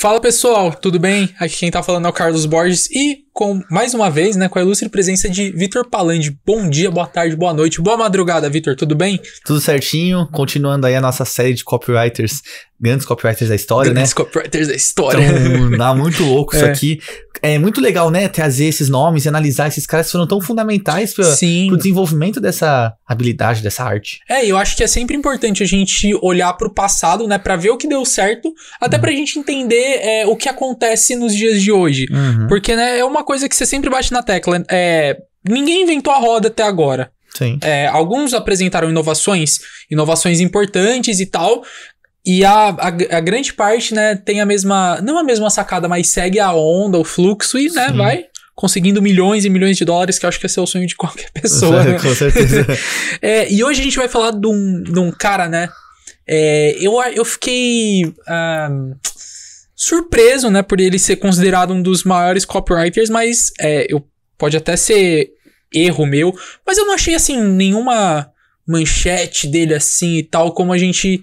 Fala pessoal, tudo bem? Aqui quem tá falando é o Carlos Borges e com mais uma vez, né, com a ilustre presença de Vitor Palandi. Bom dia, boa tarde, boa noite, boa madrugada, Vitor, tudo bem? Tudo certinho, continuando aí a nossa série de copywriters, grandes copywriters da história, grandes né? Grandes copywriters da história. Então, dá muito louco é. isso aqui. É muito legal, né, trazer esses nomes e analisar esses caras que foram tão fundamentais para o desenvolvimento dessa habilidade, dessa arte. É, eu acho que é sempre importante a gente olhar para o passado, né, para ver o que deu certo, até uhum. pra gente entender é, o que acontece nos dias de hoje. Uhum. Porque, né, é uma uma coisa que você sempre bate na tecla. É, ninguém inventou a roda até agora. Sim. É, alguns apresentaram inovações, inovações importantes e tal. E a, a, a, grande parte, né, tem a mesma. Não a mesma sacada, mas segue a onda, o fluxo e, né, vai conseguindo milhões e milhões de dólares, que eu acho que esse é o sonho de qualquer pessoa. É, né? Com certeza. é, e hoje a gente vai falar de um, de um cara, né? É, eu, eu fiquei. Uh, surpreso, né, por ele ser considerado um dos maiores copywriters, mas é, eu pode até ser erro meu, mas eu não achei assim nenhuma manchete dele assim e tal como a gente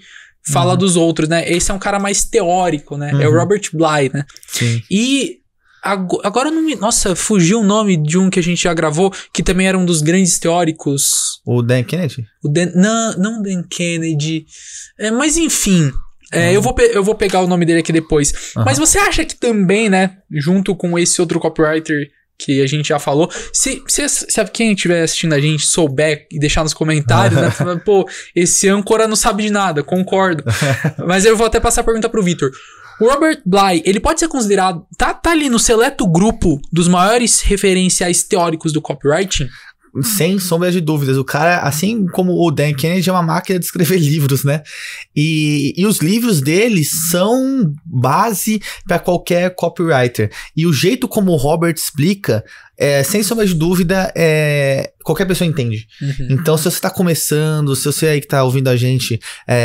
fala uhum. dos outros, né? Esse é um cara mais teórico, né? Uhum. É o uhum. Robert Bly, né? Sim. E agora não me, nossa, fugiu o nome de um que a gente já gravou, que também era um dos grandes teóricos. O Dan Kennedy? O Dan, não, não Dan Kennedy. É, mas enfim, é, eu, vou eu vou pegar o nome dele aqui depois. Uhum. Mas você acha que também, né, junto com esse outro copywriter que a gente já falou, se, se, se quem estiver assistindo a gente souber e deixar nos comentários, né, falando, pô, esse âncora não sabe de nada, concordo. Mas eu vou até passar a pergunta pro Victor. O Robert Bly, ele pode ser considerado. Tá, tá ali no seleto grupo dos maiores referenciais teóricos do copywriting? sem uhum. sombra de dúvidas. O cara, assim como o Dan Kennedy, é uma máquina de escrever livros, né? E, e os livros dele são base para qualquer copywriter. E o jeito como o Robert explica, é, sem sombra de dúvida, é, qualquer pessoa entende. Uhum. Então, se você está começando, se você aí que está ouvindo a gente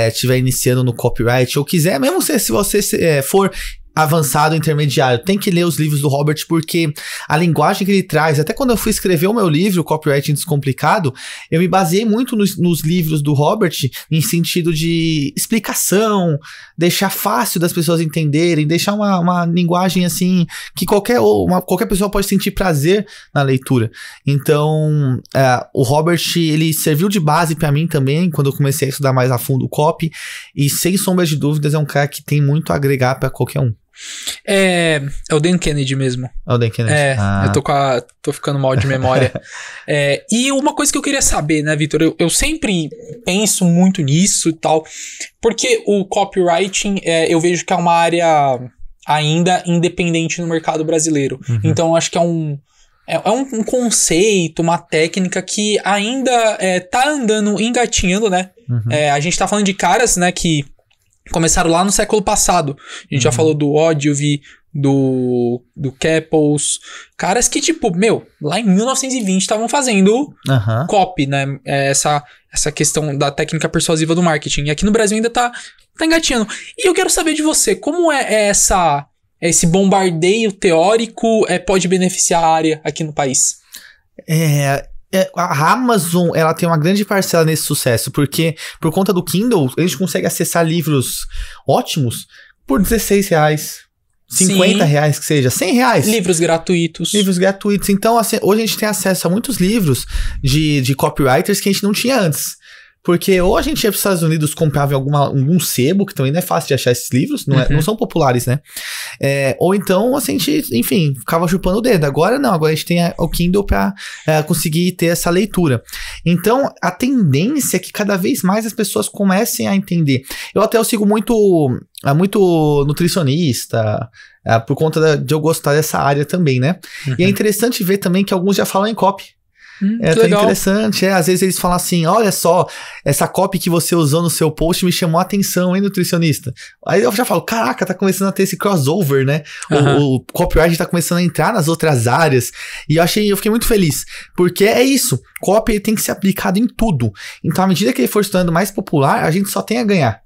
estiver é, iniciando no copyright, ou quiser, mesmo se, se você é, for avançado intermediário. Tem que ler os livros do Robert porque a linguagem que ele traz, até quando eu fui escrever o meu livro, Copywriting Descomplicado, eu me baseei muito nos, nos livros do Robert em sentido de explicação, deixar fácil das pessoas entenderem, deixar uma, uma linguagem assim que qualquer, uma, qualquer pessoa pode sentir prazer na leitura. Então, é, o Robert ele serviu de base para mim também quando eu comecei a estudar mais a fundo o copy e sem sombra de dúvidas é um cara que tem muito a agregar para qualquer um. É, é o Dan Kennedy mesmo. É o Dan Kennedy. É, ah. eu tô, com a, tô ficando mal de memória. é, e uma coisa que eu queria saber, né, Vitor? Eu, eu, sempre penso muito nisso e tal, porque o copywriting é, eu vejo que é uma área ainda independente no mercado brasileiro. Uhum. Então, acho que é um. É, é um, um, conceito, uma técnica que ainda é, tá andando, engatinhando, né? Uhum. É, a gente tá falando de caras, né, que começaram lá no século passado. A gente uhum. já falou do Ogilvy, do, do Caples, caras que, tipo, meu, lá em 1920 estavam fazendo uhum. copy, né? É essa, essa questão da técnica persuasiva do marketing. E aqui no Brasil ainda tá, tá engatinhando. E eu quero saber de você, como é, é essa é esse bombardeio teórico é, pode beneficiar a área aqui no país? É, é, a Amazon ela tem uma grande parcela nesse sucesso, porque por conta do Kindle, a gente consegue acessar livros ótimos por 16 reais. 50 Sim. reais que seja, 100 reais. Livros gratuitos. Livros gratuitos. Então, assim, hoje a gente tem acesso a muitos livros de, de copywriters que a gente não tinha antes. Porque ou a gente ia para os Estados Unidos comprava em alguma, algum sebo, que também não é fácil de achar esses livros, não, é, uhum. não são populares, né? É, ou então, assim, a gente, enfim, ficava chupando o dedo. Agora não, agora a gente tem o Kindle para é, conseguir ter essa leitura. Então, a tendência é que cada vez mais as pessoas comecem a entender. Eu até eu sigo muito, é, muito nutricionista, é, por conta de eu gostar dessa área também, né? Uhum. E é uhum. interessante ver também que alguns já falam em copy. Hum, é até legal. interessante. É, às vezes eles falam assim: olha só, essa copy que você usou no seu post me chamou a atenção, hein, nutricionista? Aí eu já falo: caraca, tá começando a ter esse crossover, né? Uhum. O, o copyright tá começando a entrar nas outras áreas. E eu achei, eu fiquei muito feliz. Porque é isso: copy tem que ser aplicado em tudo. Então, à medida que ele for se tornando mais popular, a gente só tem a ganhar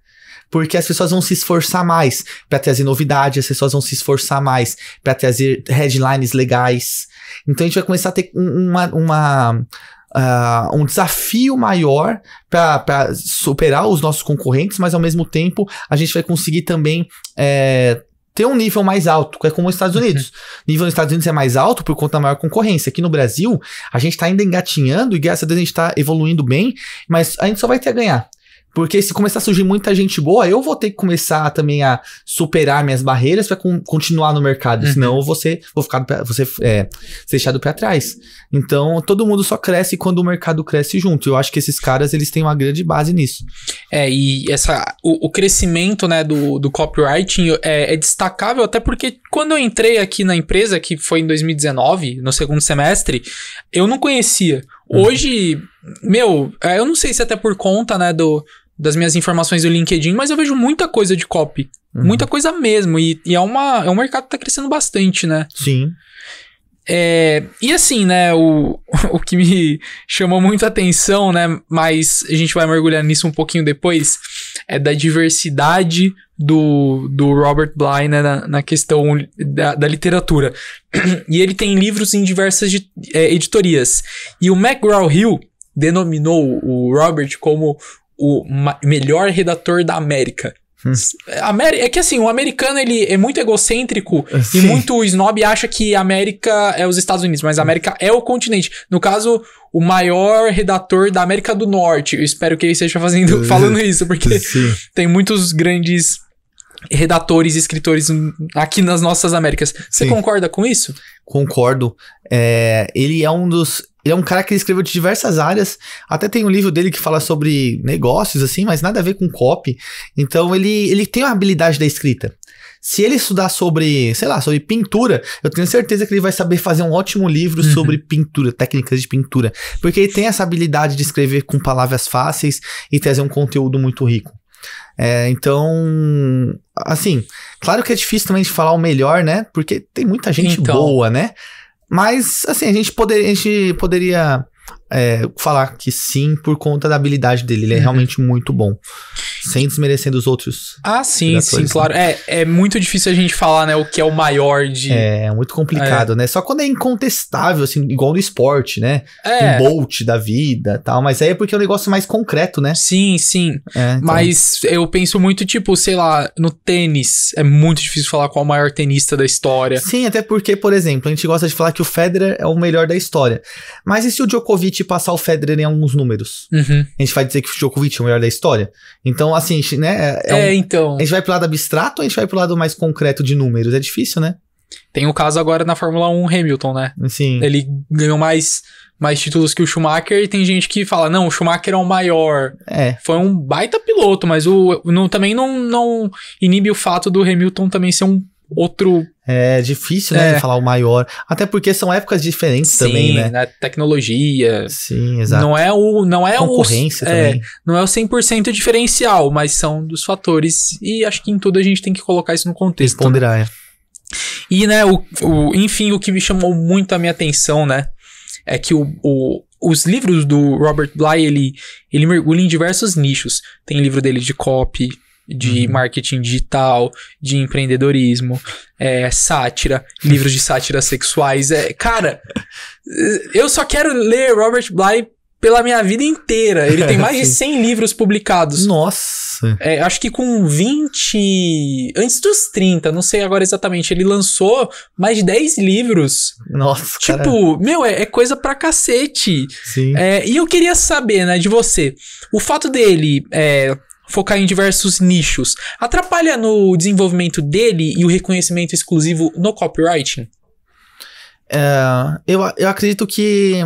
porque as pessoas vão se esforçar mais para trazer novidade, as pessoas vão se esforçar mais para trazer headlines legais, então a gente vai começar a ter uma, uma Uh, um desafio maior para superar os nossos concorrentes, mas ao mesmo tempo a gente vai conseguir também é, ter um nível mais alto, que é como os Estados Unidos. Uhum. Nível nos Estados Unidos é mais alto por conta da maior concorrência. Aqui no Brasil, a gente está ainda engatinhando e graças a Deus a gente está evoluindo bem, mas a gente só vai ter a ganhar. Porque se começar a surgir muita gente boa, eu vou ter que começar também a superar minhas barreiras para continuar no mercado. Uhum. Senão você vou, ser, ficar você é, deixado para trás. Então todo mundo só cresce quando o mercado cresce junto. Eu acho que esses caras eles têm uma grande base nisso. É, e essa, o, o crescimento né, do, do copywriting é, é destacável, até porque quando eu entrei aqui na empresa, que foi em 2019, no segundo semestre, eu não conhecia. Uhum. Hoje, uhum. meu, é, eu não sei se é até por conta, né, do, das minhas informações do LinkedIn, mas eu vejo muita coisa de copy. Uhum. Muita coisa mesmo. E, e, é, uma, é um mercado que tá crescendo bastante, né? Sim. É, e assim, né, o, o que me chamou muita atenção, né, mas a gente vai mergulhar nisso um pouquinho depois, é da diversidade do, do Robert Bly, né, na, na questão da, da, literatura. E ele tem livros em diversas é, editorias. E o McGraw-Hill denominou o Robert como o melhor redator da América. Hum. É que assim, o americano ele é muito egocêntrico ah, Sim. e muito snob e acha que a América é os Estados Unidos, mas a América é o continente. No caso, o maior redator da América do Norte. Eu espero que ele esteja fazendo, falando isso, porque Sim. tem muitos grandes redatores e escritores aqui nas nossas Américas. Você Sim. concorda com isso? Concordo. É, ele é um dos ele é um cara que escreveu de diversas áreas. Até tem um livro dele que fala sobre negócios, assim, mas nada a ver com copy. Então ele, ele tem uma habilidade da escrita. Se ele estudar sobre, sei lá, sobre pintura, eu tenho certeza que ele vai saber fazer um ótimo livro uhum. sobre pintura, técnicas de pintura. Porque ele tem essa habilidade de escrever com palavras fáceis e trazer um conteúdo muito rico. É, então, assim, claro que é difícil também de falar o melhor, né? Porque tem muita gente então, boa, né? Mas, assim, a gente, poder, a gente poderia é, falar que sim por conta da habilidade dele. Ele é uhum. realmente muito bom. Sem desmerecendo os outros. Ah, sim, sim, né? claro. É, é muito difícil a gente falar, né, o que é o maior de. É, é, muito complicado, é. né? Só quando é incontestável, assim, igual no esporte, né? É. Um bolt da vida tal. Mas aí é porque é um negócio mais concreto, né? Sim, sim. É, então... Mas eu penso muito, tipo, sei lá, no tênis. É muito difícil falar qual é o maior tenista da história. Sim, até porque, por exemplo, a gente gosta de falar que o Federer é o melhor da história. Mas e se o Djokovic passar o Federer em alguns números? Uhum. A gente vai dizer que o Djokovic é o melhor da história? Então, assim, né? É, é, é, um, então. A gente vai pro lado abstrato ou a gente vai pro lado mais concreto de números? É difícil, né? Tem o caso agora na Fórmula 1 Hamilton, né? Sim. Ele ganhou mais, mais títulos que o Schumacher e tem gente que fala, não, o Schumacher é o maior. É. Foi um baita piloto, mas o, no, também não, não inibe o fato do Hamilton também ser um outro é difícil, né, é. falar o maior. Até porque são épocas diferentes Sim, também, né? Na né, tecnologia. Sim, exato. Não é o não é concorrência o, é, também. É, não é o 100% diferencial, mas são dos fatores e acho que em tudo a gente tem que colocar isso no contexto. Ponderar, né? é. E, né, o, o, enfim, o que me chamou muito a minha atenção, né, é que o, o os livros do Robert Bly, ele, ele mergulha em diversos nichos. Tem livro dele de copy, de uhum. marketing digital, de empreendedorismo, é, sátira, livros de sátira sexuais. É, cara, eh, eu só quero ler Robert Bly pela minha vida inteira. Ele tem mais de 100 livros publicados. Nossa! É, acho que com 20. Antes dos 30, não sei agora exatamente. Ele lançou mais de 10 livros. Nossa! Tipo, meu, é, é, coisa pra cacete. Sim. É, e eu queria saber, né, de você. O fato dele é, focar em diversos nichos, atrapalha no desenvolvimento dele e o reconhecimento exclusivo no copywriting? É, eu, eu acredito que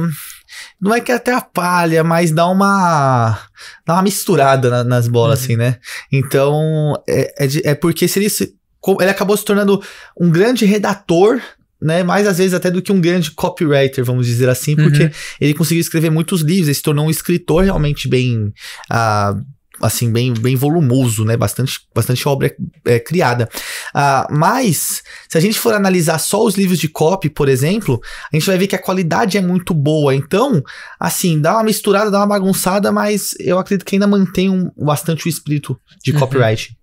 não é que atrapalha, mas dá uma, dá uma misturada na, nas bolas, uhum. assim, né? Então, é, é, é, porque se ele, se, ele acabou se tornando um grande redator, né? Mais às vezes até do que um grande copywriter, vamos dizer assim, porque uhum. ele conseguiu escrever muitos livros, ele se tornou um escritor realmente bem. Uh, assim, bem, bem volumoso, né? Bastante, bastante obra é, criada. Uh, mas, se a gente for analisar só os livros de copy, por exemplo, a gente vai ver que a qualidade é muito boa. Então, assim, dá uma misturada, dá uma bagunçada, mas eu acredito que ainda mantém um, bastante o espírito de uhum. copyright. Uhum.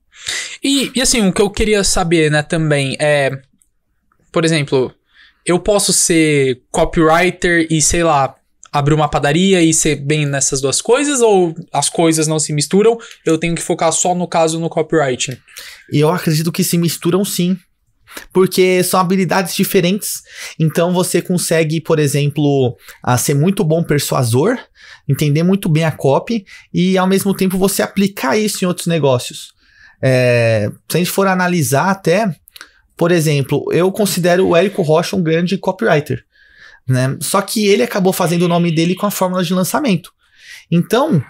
E, e assim, o que eu queria saber, né, também é. Por exemplo, eu posso ser copywriter e, sei lá, abrir uma padaria e ser bem nessas duas coisas? Ou as coisas não se misturam? Eu tenho que focar só no caso no copywriting? Eu acredito que se misturam sim. Porque são habilidades diferentes. Então você consegue, por exemplo, ah, ser muito bom persuasor, entender muito bem a copy e ao mesmo tempo você aplicar isso em outros negócios. É, se a gente for analisar até, por exemplo, eu considero o Érico Rocha um grande copywriter. Né? Só que ele acabou fazendo o nome dele com a fórmula de lançamento. Então,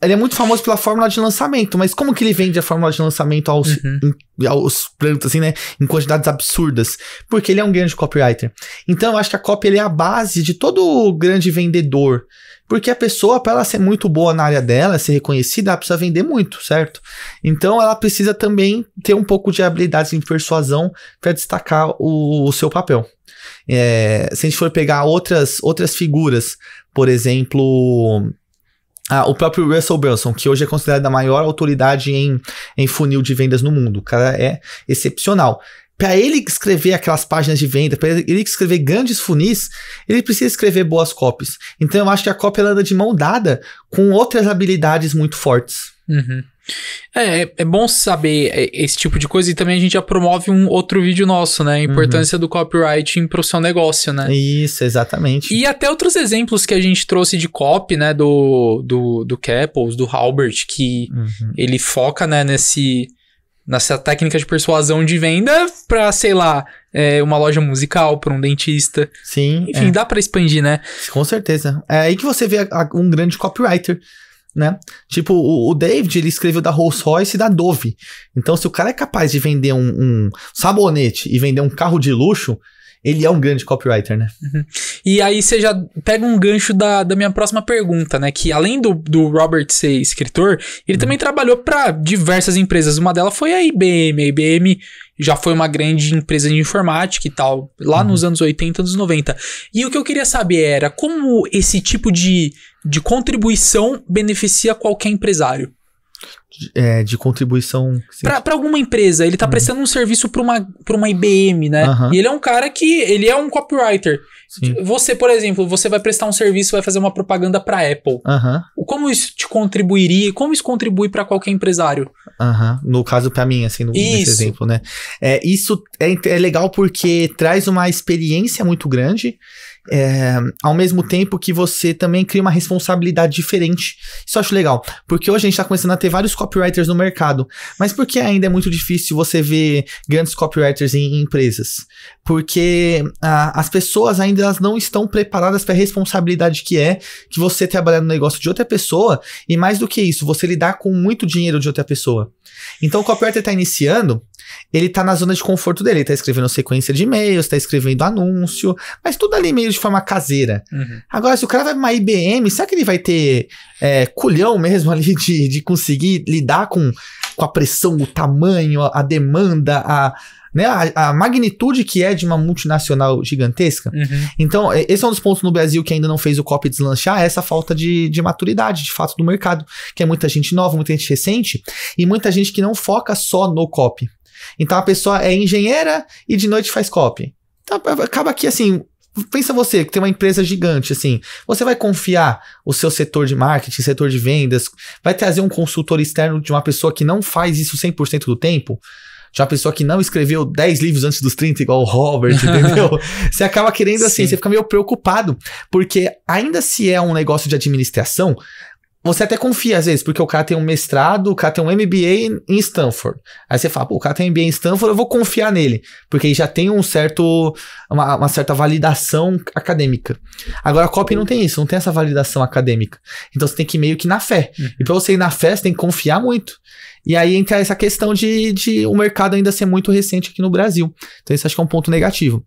ele é muito famoso pela fórmula de lançamento, mas como que ele vende a fórmula de lançamento aos, uhum. em, aos plantas, assim, né? Em quantidades absurdas? Porque ele é um grande copywriter. Então, eu acho que a copy é a base de todo grande vendedor. Porque a pessoa, para ela ser muito boa na área dela, ser reconhecida, ela precisa vender muito, certo? Então, ela precisa também ter um pouco de habilidades em persuasão para destacar o, o seu papel. É, se a gente for pegar outras, outras figuras, por exemplo, o próprio Russell Brunson, que hoje é considerado a maior autoridade em, em funil de vendas no mundo. O cara é excepcional. Para ele escrever aquelas páginas de venda, para ele escrever grandes funis, ele precisa escrever boas copies. Então eu acho que a cópia anda de mão dada com outras habilidades muito fortes. Uhum. É, é, é bom saber é, esse tipo de coisa e também a gente já promove um outro vídeo nosso, né? A uhum. importância uhum. do para pro seu negócio, né? Isso, exatamente. E até outros exemplos que a gente trouxe de copy, né? Do, do, do Caples, do Halbert, que uhum. ele foca, né, nesse nessa técnica de persuasão de venda para, sei lá, é, uma loja musical, para um dentista. Sim. Enfim, é. dá para expandir, né? Com certeza. É aí que você vê a, a, um grande copywriter né? Tipo, o, o, David, ele escreveu da Rolls Royce e da Dove. Então, se o cara é capaz de vender um, um sabonete e vender um carro de luxo, ele é um grande copywriter, né? Uhum. E aí você já pega um gancho da, da minha próxima pergunta, né? Que além do, do Robert ser escritor, ele uhum. também trabalhou para diversas empresas. Uma delas foi a IBM. A IBM já foi uma grande empresa de informática e tal, lá uhum. nos anos 80, anos 90. E o que eu queria saber era como esse tipo de de contribuição beneficia qualquer empresário. é, de contribuição. Para alguma empresa, ele tá uhum. prestando um serviço para uma, uma IBM, né? Uhum. E ele é um cara que. Ele é um copywriter. Sim. Você, por exemplo, você vai prestar um serviço, vai fazer uma propaganda para Apple. Uhum. Como isso te contribuiria? Como isso contribui para qualquer empresário? No caso, para mim, assim, no, nesse exemplo, né? É, isso é, é legal porque traz uma experiência muito grande é, ao mesmo tempo que você também cria uma responsabilidade diferente. Isso eu acho legal, porque hoje a gente está começando a ter vários copywriters no mercado, mas por que ainda é muito difícil você ver grandes copywriters em, em empresas? Porque a, ah, as pessoas ainda elas não estão preparadas para a responsabilidade que é que você trabalhar no negócio de outra pessoa e mais do que isso, você lidar com muito dinheiro de outra pessoa. Então o copywriter está iniciando, ele tá na zona de conforto dele, ele tá escrevendo sequência de e-mails, tá escrevendo anúncio, mas tudo ali meio de forma caseira. Uhum. Agora, se o cara vai pra uma IBM, será que ele vai ter é, culhão mesmo ali de, de conseguir lidar com, com a pressão, o tamanho, a, demanda, a, né, a, a, magnitude que é de uma multinacional gigantesca. Uhum. Então, é, esse é um dos pontos no Brasil que ainda não fez o COP deslanchar, é essa falta de, de maturidade, de fato, do mercado, que é muita gente nova, muita gente recente, e muita gente que não foca só no COP. Então a pessoa é engenheira e de noite faz copy. Então, acaba aqui assim, pensa você que tem uma empresa gigante assim, você vai confiar o seu setor de marketing, setor de vendas, vai trazer um consultor externo de uma pessoa que não faz isso 100% do tempo? De uma pessoa que não escreveu 10 livros antes dos 30, igual o Robert, entendeu? você acaba querendo assim, Sim. você fica meio preocupado, porque ainda se é um negócio de administração, você até confia às vezes, porque o cara tem um mestrado, o cara tem um MBA em Stanford. Aí você fala, pô, o cara tem MBA em Stanford, eu vou confiar nele, porque ele já tem um certo, uma, uma certa validação acadêmica. Agora a copy não tem isso, não tem essa validação acadêmica. Então você tem que ir meio que na fé. então E você ir na fé, você tem que confiar muito. E aí entra essa questão de, de o mercado ainda ser muito recente aqui no Brasil. Então isso acho que é um ponto negativo.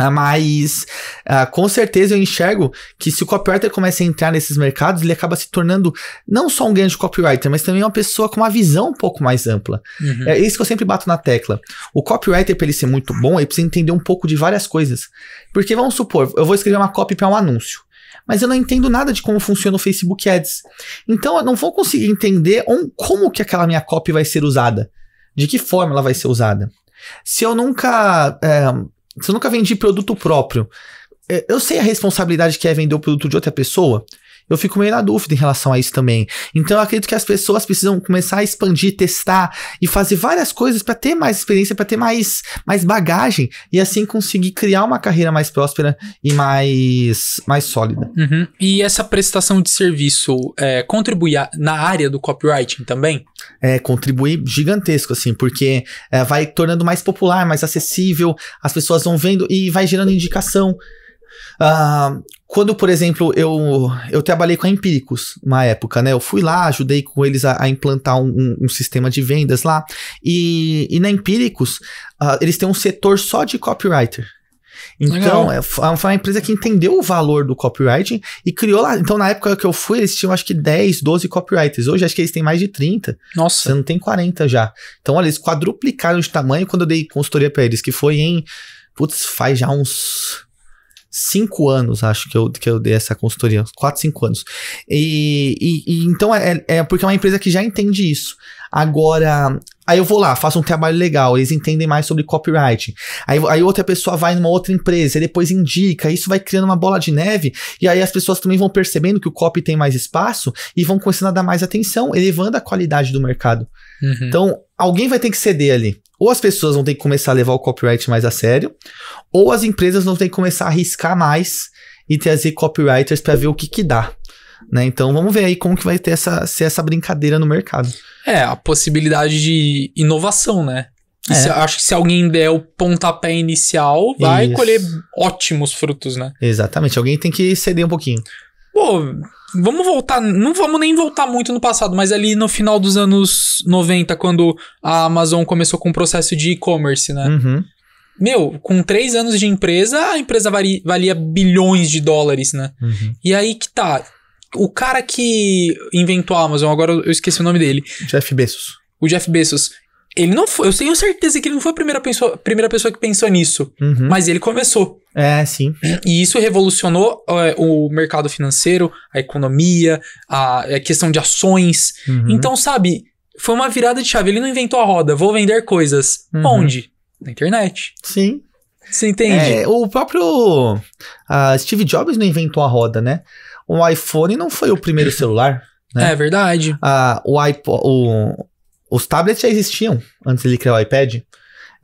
Ah, mas ah, com certeza eu enxergo que se o copywriter começa a entrar nesses mercados, ele acaba se tornando não só um grande copywriter, mas também uma pessoa com uma visão um pouco mais ampla. Uhum. É isso que eu sempre bato na tecla. O copywriter, para ele ser muito bom, ele precisa entender um pouco de várias coisas. Porque vamos supor, eu vou escrever uma copy para um anúncio mas eu não entendo nada de como funciona o Facebook Ads. Então eu não vou conseguir entender um, como que aquela minha copy vai ser usada, de que forma ela vai ser usada. Se eu nunca é, se eu nunca vendi produto próprio, é, eu sei a responsabilidade que é vender o produto de outra pessoa. Eu fico meio na dúvida em relação a isso também. Então eu acredito que as pessoas precisam começar a expandir, testar e fazer várias coisas para ter mais experiência, para ter mais, mais bagagem e assim conseguir criar uma carreira mais próspera e mais, mais sólida. Uhum. E essa prestação de serviço é, contribui na área do copywriting também? É, contribui gigantesco, assim, porque é, vai tornando mais popular, mais acessível, as pessoas vão vendo e vai gerando indicação. Uh, quando, por exemplo, eu, eu trabalhei com a Empíricos uma época, né? Eu fui lá, ajudei com eles a, a implantar um, um, um, sistema de vendas lá. E, e na Empíricos, uh, eles têm um setor só de copywriter. Então, é, ah, foi uma empresa que entendeu o valor do copywriting e criou lá. Então, na época que eu fui, eles tinham acho que 10, 12 copywriters. Hoje, acho que eles têm mais de 30. Nossa. Você não tem 40 já. Então, olha, eles quadruplicaram de tamanho quando eu dei consultoria para eles, que foi em. Putz, faz já uns cinco anos, acho que eu, que eu dei essa consultoria, quatro, cinco anos. E, e, e então é, é, é, porque é uma empresa que já entende isso. Agora, aí eu vou lá, faço um trabalho legal, eles entendem mais sobre copyright. Aí, aí outra pessoa vai numa outra empresa, e depois indica, isso vai criando uma bola de neve, e aí as pessoas também vão percebendo que o copy tem mais espaço e vão começando a dar mais atenção, elevando a qualidade do mercado. Uhum. Então, alguém vai ter que ceder ali. Ou as pessoas vão ter que começar a levar o copyright mais a sério, ou as empresas vão ter que começar a arriscar mais e trazer copywriters para ver o que que dá. Né? Então vamos ver aí como que vai ter essa, ser essa brincadeira no mercado. É, a possibilidade de inovação, né? É. Se, acho que se alguém der o pontapé inicial, vai Isso. colher ótimos frutos, né? Exatamente, alguém tem que ceder um pouquinho. Pô, vamos voltar. Não vamos nem voltar muito no passado, mas ali no final dos anos 90, quando a Amazon começou com o processo de e-commerce, né? Uhum. Meu, com três anos de empresa, a empresa valia bilhões de dólares, né? Uhum. E aí que tá. O cara que inventou a Amazon, agora eu esqueci o nome dele. Jeff Bezos. O Jeff Bezos. Ele não foi, eu tenho certeza que ele não foi a primeira pessoa, primeira pessoa que pensou nisso, uhum. mas ele começou. É, sim. E isso revolucionou é, o mercado financeiro, a economia, a, a questão de ações. Uhum. Então, sabe, foi uma virada de chave. Ele não inventou a roda, vou vender coisas. Uhum. Onde? Na internet. Sim. Você entende? É, o próprio uh, Steve Jobs não inventou a roda, né? O iPhone não foi o primeiro celular. Né? É verdade. Ah, o, iPod, o, os tablets já existiam antes de ele criar o iPad.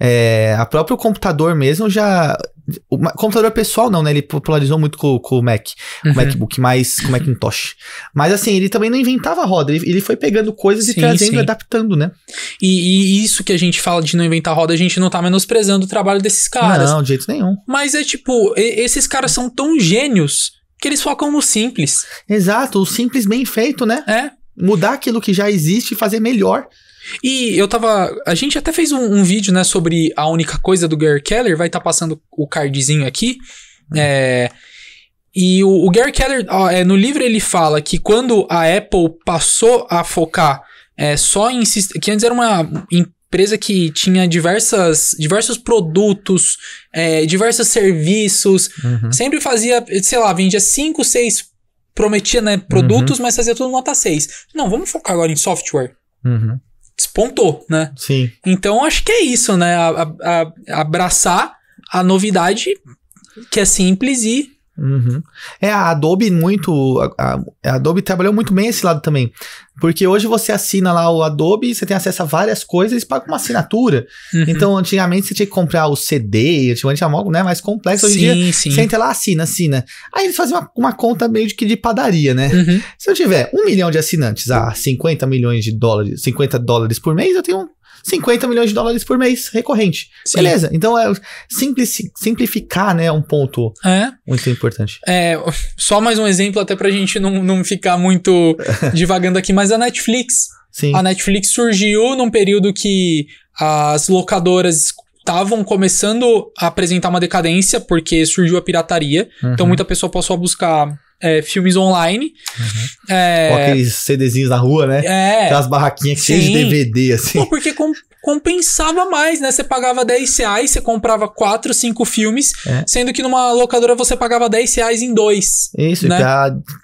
É, a próprio computador mesmo já. O computador pessoal não, né? Ele popularizou muito com, com o Mac, uhum. o MacBook, mais com o Macintosh. Mas assim, ele também não inventava a roda, ele, ele foi pegando coisas sim, e trazendo sim. e adaptando, né? E, e, isso que a gente fala de não inventar roda, a gente não tá menosprezando o trabalho desses caras. Não, de jeito nenhum. Mas é tipo, esses caras são tão gênios que eles focam no simples. Exato, o simples bem feito, né? É. Mudar aquilo que já existe e fazer melhor. E eu tava. A gente até fez um, um vídeo, né, sobre a única coisa do Gary Keller. Vai estar tá passando o cardzinho aqui. Hum. É, e o, o Gary Keller, ó, é, no livro, ele fala que quando a Apple passou a focar é, só em. que antes era uma empresa que tinha diversas, diversos produtos, é, diversos serviços, uhum. sempre fazia, sei lá, vendia 5, 6, prometia né, produtos, uhum. mas fazia tudo nota 6. Não, vamos focar agora em software. Uhum despontou, né? Sim. Então acho que é isso, né? A, a, a abraçar a novidade que é simples e Uhum. É, a Adobe muito. A, a, Adobe trabalhou muito bem esse lado também. Porque hoje você assina lá o Adobe, você tem acesso a várias coisas e paga uma assinatura. Uhum. Então, antigamente você tinha que comprar o CD, antigamente era algo né, mais complexo. Hoje sim, em dia, sim. você entra lá, assina, assina. Aí eles fazem uma, uma conta meio de que de padaria, né? Uhum. Se eu tiver um milhão de assinantes ah, a 50 milhões de dólares, 50 dólares por mês, eu tenho 50 milhões de dólares por mês, recorrente. Sim. Beleza. Então é simples, simplificar, né? É um ponto é. muito importante. É, só mais um exemplo, até pra gente não, não ficar muito divagando aqui, mas a Netflix. Sim. A Netflix surgiu num período que as locadoras estavam começando a apresentar uma decadência porque surgiu a pirataria. Então uhum. Então muita pessoa passou a buscar é, filmes online. Uhum. É, Ou aqueles CDzinhos na rua, né? É. Aquelas barraquinhas cheias de DVD, assim. Não, porque com, compensava mais, né? Você pagava 10 reais, você comprava 4, 5 filmes, é. sendo que numa locadora você pagava 10 reais em dois. Isso, né?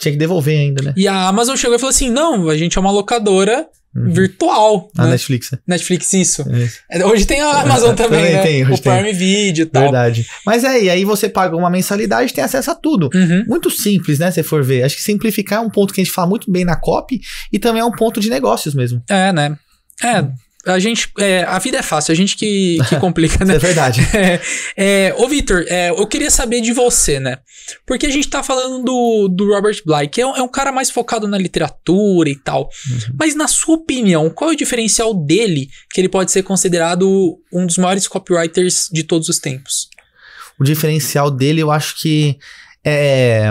tinha que devolver ainda, né? E a Amazon chegou e falou assim: não, a gente é uma locadora Uhum. virtual. A né? Netflix. É. Netflix, é isso. É. Hoje tem a é. Amazon também, também né? Tem, o Prime Video e tal. Verdade. Mas é, e aí você paga uma mensalidade e tem acesso a tudo. Uhum. Muito simples, né? Se for ver. Acho que simplificar é um ponto que a gente fala muito bem na COP e também é um ponto de negócios mesmo. É, né? É, a gente. É, a vida é fácil, a gente que, que complica, né? é verdade. É, é, ô, Victor, é, eu queria saber de você, né? Porque a gente tá falando do, do Robert Bly, que é, é, um cara mais focado na literatura e tal. Uhum. Mas, na sua opinião, qual é o diferencial dele que ele pode ser considerado um dos maiores copywriters de todos os tempos? O diferencial dele, eu acho que é.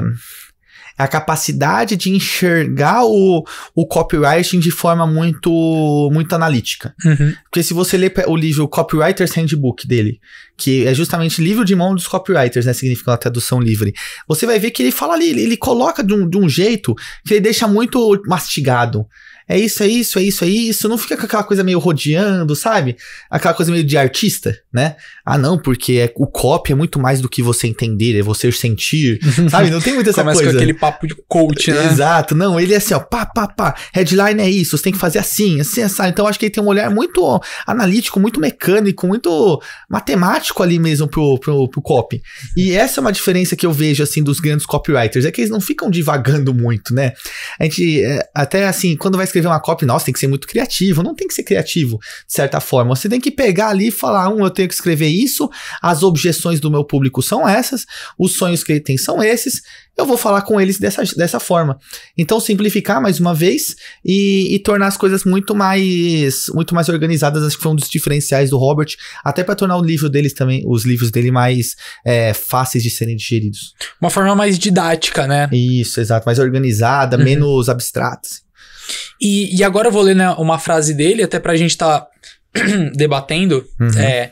É a capacidade de enxergar o, o copywriting de forma muito, muito analítica. Uhum. Porque se você ler o livro Copywriter's Handbook dele, que é justamente livro de mão dos copywriters, né? Significa uma tradução livre. Você vai ver que ele fala ali, ele, ele coloca de um, de um jeito que ele deixa muito mastigado é isso, é isso, é isso, é isso. Não fica com aquela coisa meio rodeando, sabe? Aquela coisa meio de artista, né? Ah, não, porque é, o copy é muito mais do que você entender, é você sentir, sabe? Não tem muita essa Começa coisa. Começa com aquele papo de coach, né? Exato. Não, ele é assim, ó, pá, pá, pá. Headline é isso, você tem que fazer assim, assim, assim. Então, acho que ele tem um olhar muito analítico, muito mecânico, muito matemático ali mesmo pro, pro, pro copy. E essa é uma diferença que eu vejo, assim, dos grandes copywriters. É que eles não ficam divagando muito, né? A gente, é, até assim, quando vai escrever escrever uma copy, nossa, tem que ser muito criativo. Não tem que ser criativo, de certa forma. Você tem que pegar ali e falar: um, eu tenho que escrever isso, as objeções do meu público são essas, os sonhos que ele tem são esses, eu vou falar com eles dessa, dessa forma. Então, simplificar mais uma vez e, e tornar as coisas muito mais muito mais organizadas, acho que foi um dos diferenciais do Robert, até para tornar o livro deles também, os livros dele mais é, fáceis de serem digeridos. Uma forma mais didática, né? Isso, exato, mais organizada, uhum. menos abstrata. E, e agora eu vou ler né, uma frase dele, até pra gente estar tá debatendo. Uhum. É,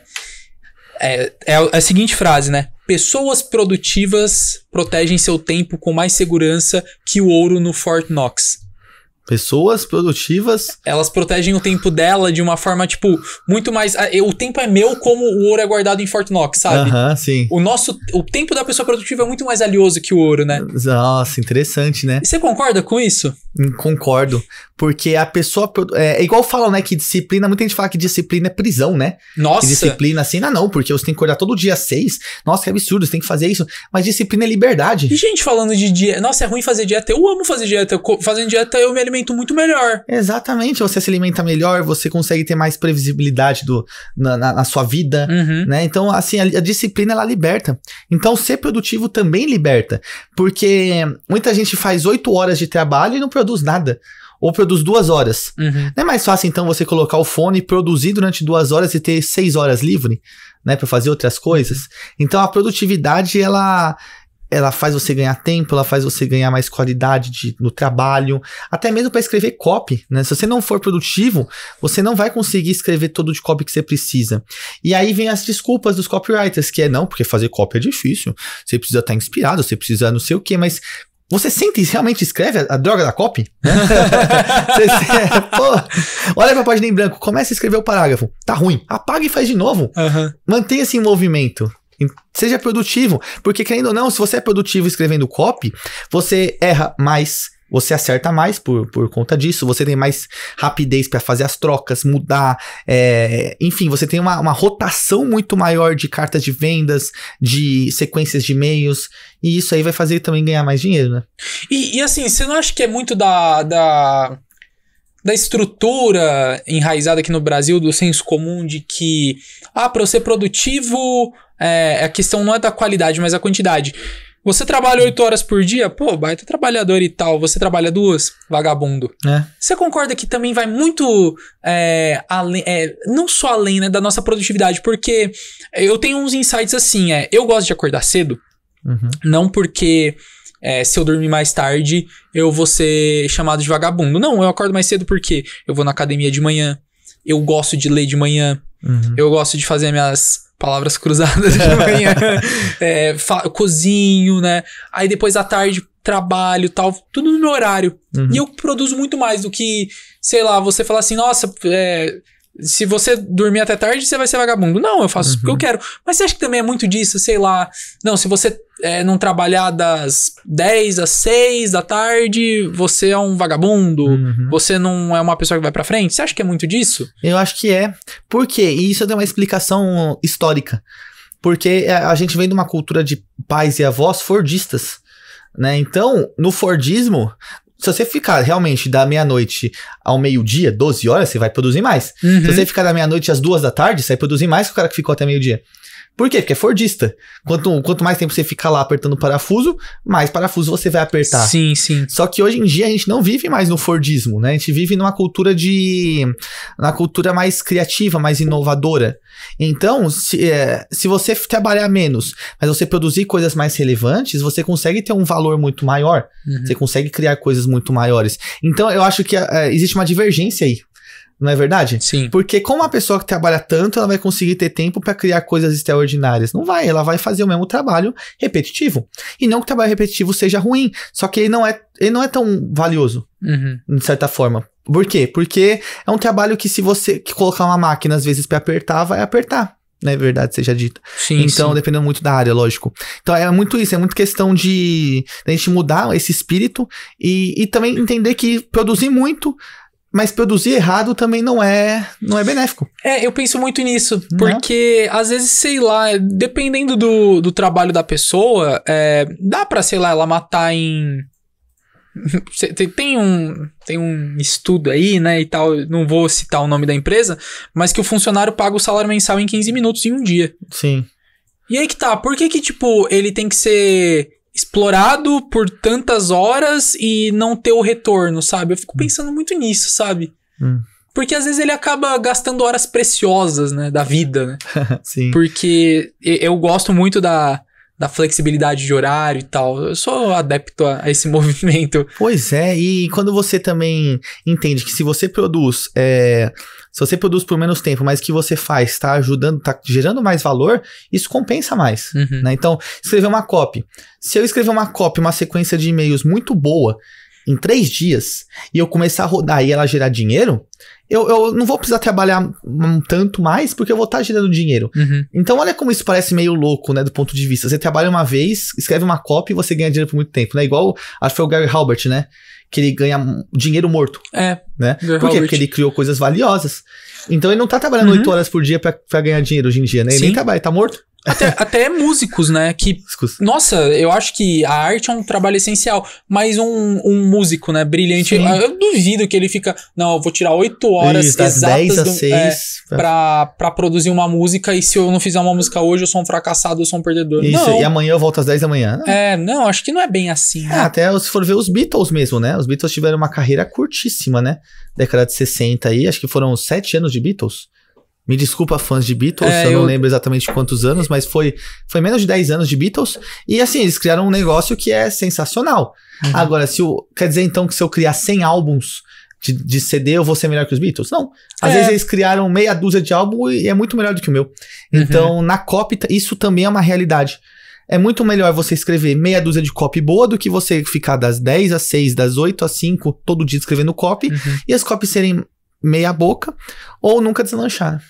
é, é, é a seguinte frase, né? Pessoas produtivas protegem seu tempo com mais segurança que o ouro no Fort Knox. Pessoas produtivas. Elas protegem o tempo dela de uma forma, tipo, muito mais. O tempo é meu como o ouro é guardado em Fort Knox, sabe? Aham, uh -huh, sim. O nosso. O tempo da pessoa produtiva é muito mais valioso que o ouro, né? Nossa, interessante, né? E você concorda com isso? Hum, concordo. Porque a pessoa. É, é igual falam, né? Que disciplina. Muita gente fala que disciplina é prisão, né? Nossa. Que disciplina assim, não, não, porque você tem que acordar todo dia seis. Nossa, que absurdo, você tem que fazer isso. Mas disciplina é liberdade. E gente falando de dia. Nossa, é ruim fazer dieta. Eu amo fazer dieta. fazendo dieta, eu me alimento alimento muito melhor. Exatamente, você se alimenta melhor, você consegue ter mais previsibilidade do, na, na, na sua vida, uhum. né? Então, assim, a, a, disciplina, ela liberta. Então, ser produtivo também liberta, porque muita gente faz oito horas de trabalho e não produz nada. Ou produz duas horas. Uhum. Não é mais fácil, então, você colocar o fone, produzir durante duas horas e ter seis horas livre? né, para fazer outras coisas. Uhum. Então a produtividade ela ela faz você ganhar tempo, ela faz você ganhar mais qualidade de, no trabalho, até mesmo para escrever copy, né? Se você não for produtivo, você não vai conseguir escrever todo de copy que você precisa. E aí vem as desculpas dos copywriters, que é não, porque fazer copy é difícil, você precisa estar tá inspirado, você precisa não sei o quê, mas você sente e realmente escreve a, a, droga da copy? Né? você, você, pô, olha pra página em branco, começa a escrever o parágrafo. Tá ruim. Apaga e faz de novo. Uhum. Mantenha-se em movimento. Seja produtivo, porque querendo ou não, se você é produtivo escrevendo copy, você erra mais, você acerta mais por, por conta disso, você tem mais rapidez para fazer as trocas, mudar, é, enfim, você tem uma, uma rotação muito maior de cartas de vendas, de sequências de e-mails, e isso aí vai fazer também ganhar mais dinheiro, né? E, e assim, você não acha que é muito da... da da estrutura enraizada aqui no Brasil, do senso comum de que, ah, para ser produtivo, é, a questão não é da qualidade, mas da quantidade. Você trabalha oito horas por dia? Pô, baita trabalhador e tal. Você trabalha duas? Vagabundo. É. Você concorda que também vai muito é, além, é, não só além né, da nossa produtividade, porque eu tenho uns insights assim, é, eu gosto de acordar cedo, uhum. não porque é, se eu dormir mais tarde, eu vou ser chamado de vagabundo. Não, eu acordo mais cedo porque eu vou na academia de manhã, eu gosto de ler de manhã, uhum. eu gosto de fazer minhas palavras cruzadas de manhã, é, cozinho, né? Aí depois à tarde trabalho tal, tudo no meu horário. Uhum. E eu produzo muito mais do que, sei lá, você falar assim, nossa, é, se você dormir até tarde, você vai ser vagabundo. Não, eu faço uhum. porque eu uhum. quero. Mas você acha que também é muito disso, sei lá. Não, se você é, não trabalhar das 10 às 6 da tarde, você é um vagabundo. Uhum. Você não é uma pessoa que vai pra frente. Você acha que é muito disso? Eu acho que é. Por quê? E isso tem uma explicação histórica. Porque é, a gente vem de uma cultura de pais e avós fordistas. Né? Então, no Fordismo, se você ficar realmente da meia-noite ao meio-dia, 12 horas, você vai produzir mais. Uhum. Se você ficar da meia-noite às duas da tarde, você vai produzir mais que o cara que ficou até meio-dia. Por quê? Porque é Fordista. Quanto, quanto mais tempo você fica lá apertando parafuso, mais parafuso você vai apertar. Sim, sim. Só que hoje em dia a gente não vive mais no Fordismo, né? A gente vive numa cultura de. na cultura mais criativa, mais inovadora. Então, se, é, se você trabalhar menos, mas você produzir coisas mais relevantes, você consegue ter um valor muito maior. Uhum. Você consegue criar coisas muito maiores. Então, eu acho que é, existe uma divergência aí. Não é verdade? Sim. Porque como uma pessoa que trabalha tanto, ela vai conseguir ter tempo para criar coisas extraordinárias? Não vai, ela vai fazer o mesmo trabalho repetitivo. E não que o trabalho repetitivo seja ruim, só que ele não é, ele não é tão valioso, uhum. de certa forma. Por quê? Porque é um trabalho que se você que colocar uma máquina às vezes para apertar, vai apertar. Não é verdade seja dita. Sim, então, sim. dependendo muito da área, lógico. Então, é muito isso, é muito questão de, de a gente mudar esse espírito e, e também entender que produzir muito mas produzir errado também não é não é benéfico. É, eu penso muito nisso. Né? Porque, não. às vezes, sei lá, dependendo do, do trabalho da pessoa, é, dá pra, sei lá, ela matar em. tem um, tem um estudo aí, né, e tal, não vou citar o nome da empresa, mas que o funcionário paga o salário mensal em 15 minutos em um dia. Sim. E aí que tá, por que que, tipo, ele tem que ser explorado por tantas horas e não ter o retorno, sabe? Eu fico hum. pensando muito nisso, sabe? Hum. Porque às vezes ele acaba gastando horas preciosas, né? Da vida, né? Sim. Porque eu gosto muito da, da flexibilidade de horário e tal. Eu sou adepto a, a, esse movimento. Pois é, e quando você também entende que se você produz é, se você produz por menos tempo, mas o que você faz está ajudando, está gerando mais valor, isso compensa mais. Uhum. Né? Então, escrever uma copy. Se eu escrever uma copy, uma sequência de e-mails muito boa, em três dias, e eu começar a rodar e ela gerar dinheiro, eu, eu não vou precisar trabalhar um tanto mais, porque eu vou estar tá gerando dinheiro. Uhum. Então, olha como isso parece meio louco, né, do ponto de vista. Você trabalha uma vez, escreve uma copy e você ganha dinheiro por muito tempo, né? Igual, acho que foi o Gary Halbert, né? que ele ganha dinheiro morto. É. Né? por quê? Porque ele criou coisas valiosas. Então ele não tá trabalhando uhum. 8 horas por dia pra, ganhar dinheiro hoje em dia, né? Ele Sim. nem trabalha, tá morto. Até, até músicos, né? Que. Nossa, eu acho que a arte é um trabalho essencial. Mas um, um músico, né, brilhante. Sim. Eu duvido que ele fica. Não, eu vou tirar oito horas Isso, exatas 10 a do, 6, é, tá. pra, pra produzir uma música. E se eu não fizer uma música hoje, eu sou um fracassado, eu sou um perdedor. Isso, não. e amanhã eu volto às 10 da manhã. É, não, acho que não é bem assim. É, né? até se for ver os Beatles mesmo, né? Os Beatles tiveram uma carreira curtíssima, né? Década de 60 aí, acho que foram sete anos de Beatles. Me desculpa, fãs de Beatles, é, eu, eu não lembro exatamente quantos anos, mas foi, foi menos de 10 anos de Beatles. E assim, eles criaram um negócio que é sensacional. Uhum. Agora, se Quer dizer então que se eu criar 100 álbuns de, de CD, eu vou ser melhor que os Beatles? Não. Às é. vezes eles criaram meia dúzia de álbum e é muito melhor do que o meu. Uhum. Então, uhum. na cópia, isso também é uma realidade. É muito melhor você escrever meia dúzia de copy boa do que você ficar das 10 às 6, das 8 às 5, todo dia escrevendo copy, uhum. e as copies serem meia boca ou nunca deslanchar.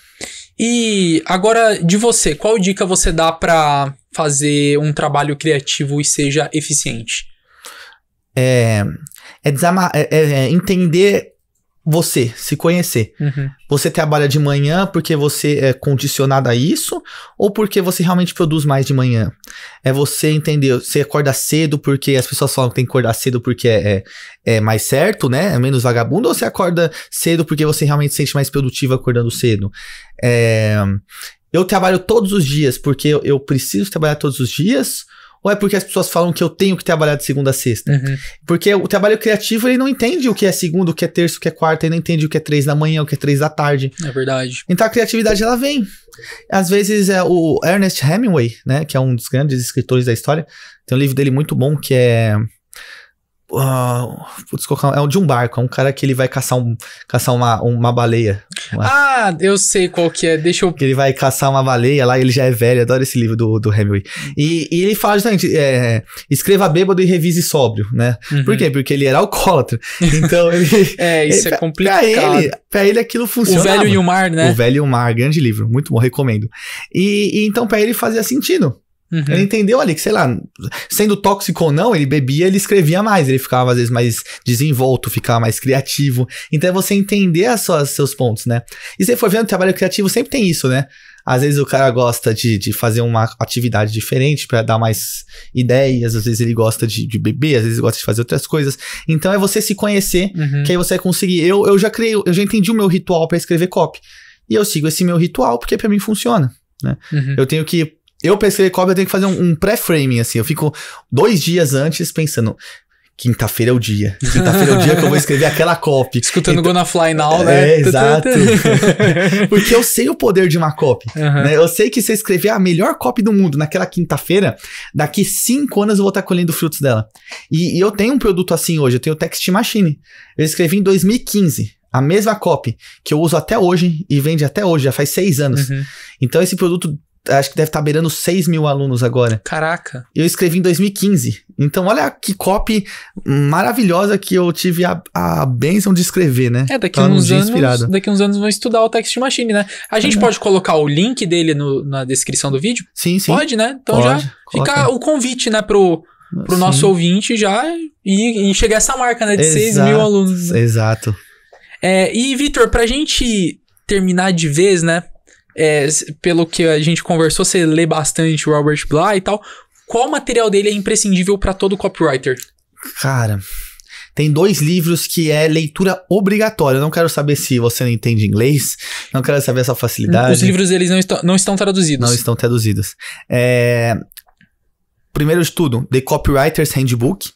E agora de você, qual dica você dá para fazer um trabalho criativo e seja eficiente? É, é, é, é, é entender você, se conhecer. Uhum. Você trabalha de manhã porque você é condicionado a isso ou porque você realmente produz mais de manhã? É você entender, você acorda cedo porque as pessoas falam que tem que acordar cedo porque é, é, é mais certo, né? É menos vagabundo ou você acorda cedo porque você realmente se sente mais produtivo acordando cedo? É, eu trabalho todos os dias porque eu, eu preciso trabalhar todos os dias ou é porque as pessoas falam que eu tenho que trabalhar de segunda a sexta? Uhum. Porque o trabalho criativo, ele não entende o que é segunda, o que é terça, o que é quarta, ele não entende o que é três da manhã, o que é três da tarde. É verdade. Então a criatividade, ela vem. Às vezes é o Ernest Hemingway, né, que é um dos grandes escritores da história, tem um livro dele muito bom que é Uh, putz, é? é um de um barco, é um cara que ele vai caçar, um, caçar uma, uma baleia. Uma... Ah, eu sei qual que é, deixa eu. Que ele vai caçar uma baleia lá, ele já é velho, adoro esse livro do, do Hemingway. E, e ele fala justamente: é, escreva bêbado e revise sóbrio, né? Uhum. Por quê? Porque ele era alcoólatra. Então ele. é, isso ele, é complicado. Pra ele, pra ele aquilo funciona. O Velho e o Mar, né? O Velho e o Mar, grande livro, muito bom, recomendo. E, e então pra ele fazia sentido. Uhum. Ele entendeu ali que, sei lá, sendo tóxico ou não, ele bebia, ele escrevia mais, ele ficava às vezes mais desenvolto, ficava mais criativo. Então é você entender as suas, seus pontos, né? E você for vendo, trabalho criativo sempre tem isso, né? Às vezes o cara gosta de, de fazer uma atividade diferente para dar mais ideias, às vezes ele gosta de, de, beber, às vezes ele gosta de fazer outras coisas. Então é você se conhecer, uhum. que aí você vai conseguir. Eu, eu já criei, eu já entendi o meu ritual para escrever copy. E eu sigo esse meu ritual porque para mim funciona. Né? Uhum. Eu tenho que eu pesquei cobra, eu tenho que fazer um, um pré-framing, assim. Eu fico dois dias antes pensando. Quinta-feira é o dia. Quinta-feira é o dia que eu vou escrever aquela copy. Escutando então, Gonna Fly Now, né? É, exato. Porque eu sei o poder de uma copy. Uhum. Né? Eu sei que se eu escrever a melhor copy do mundo naquela quinta-feira, daqui cinco anos eu vou estar colhendo frutos dela. E, e eu tenho um produto assim hoje, eu tenho o Text Machine. Eu escrevi em 2015 a mesma copy que eu uso até hoje e vende até hoje, já faz seis anos. Uhum. Então esse produto acho que deve estar tá beirando 6 mil alunos agora. Caraca. Eu escrevi em 2015. Então, olha que copy maravilhosa que eu tive a, a benção de escrever, né? É, daqui tá uns anos. Daqui uns anos vão estudar o Text Machine, né? A gente é. pode colocar o link dele no, na descrição do vídeo? Sim, sim. Pode, né? Então pode, já coloca. fica o convite, né, pro, pro sim. nosso ouvinte já e, e chegar essa marca, né, de exato, 6 mil alunos. Exato. É, e, Vitor, pra gente terminar de vez, né? é, pelo que a gente conversou, você lê bastante Robert Bly e tal. Qual material dele é imprescindível para todo copywriter? Cara, tem dois livros que é leitura obrigatória. Eu não quero saber se você não entende inglês, não quero saber essa facilidade. Os livros deles não estão, não estão traduzidos. Não estão traduzidos. É... Primeiro de tudo, The Copywriter's Handbook,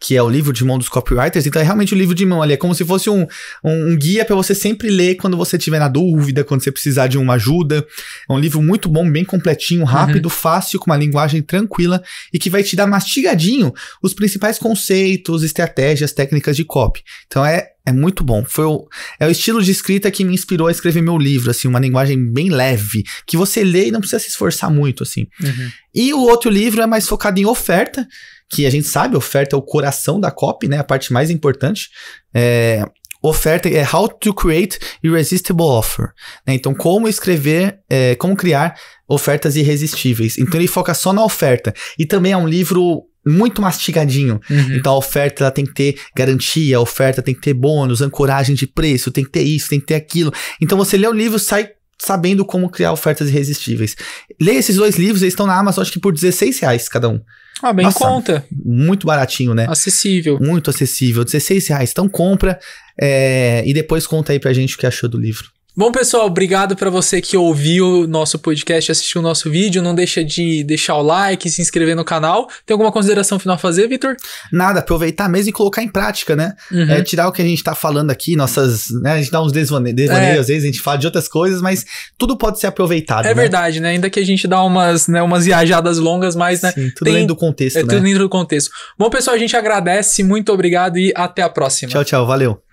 que é o livro de mão dos copywriters, então é realmente o um livro de mão ali, é como se fosse um, um, um guia para você sempre ler quando você tiver na dúvida, quando você precisar de uma ajuda. É um livro muito bom, bem completinho, uhum. rápido, uhum. fácil, com uma linguagem tranquila e que vai te dar mastigadinho os principais conceitos, estratégias, técnicas de copy. Então é é muito bom. Foi o, é o estilo de escrita que me inspirou a escrever meu livro, assim, uma linguagem bem leve, que você lê e não precisa se esforçar muito, assim. Uhum. E o outro livro é mais focado em oferta, que a gente sabe, oferta é o coração da COP, né? A parte mais importante. É, oferta é How to Create Irresistible Offer. Né? Então, como escrever, é, como criar ofertas irresistíveis. Então, ele foca só na oferta. E também é um livro muito mastigadinho. Uhum. Então, a oferta ela tem que ter garantia, a oferta tem que ter bônus, ancoragem de preço, tem que ter isso, tem que ter aquilo. Então, você lê o livro, sai sabendo como criar ofertas irresistíveis. Leia esses dois livros, eles estão na Amazon, acho que por 16 reais cada um. Ah, bem Nossa, conta. Muito baratinho, né? Acessível. Muito acessível. 16 reais. Então compra é, e depois conta aí pra gente o que achou do livro. Bom, pessoal, obrigado para você que ouviu o nosso podcast, assistiu o nosso vídeo. Não deixa de deixar o like, se inscrever no canal. Tem alguma consideração final a fazer, Vitor? Nada, aproveitar mesmo e colocar em prática, né? Uhum. É, tirar o que a gente tá falando aqui, nossas. Né, a gente dá uns desvaneios, é. às vezes a gente fala de outras coisas, mas tudo pode ser aproveitado. É né? verdade, né? Ainda que a gente dá umas, né, umas viajadas longas, mas, né? Sim, tudo dentro do contexto. É né? tudo dentro do contexto. Bom, pessoal, a gente agradece, muito obrigado e até a próxima. Tchau, tchau, valeu.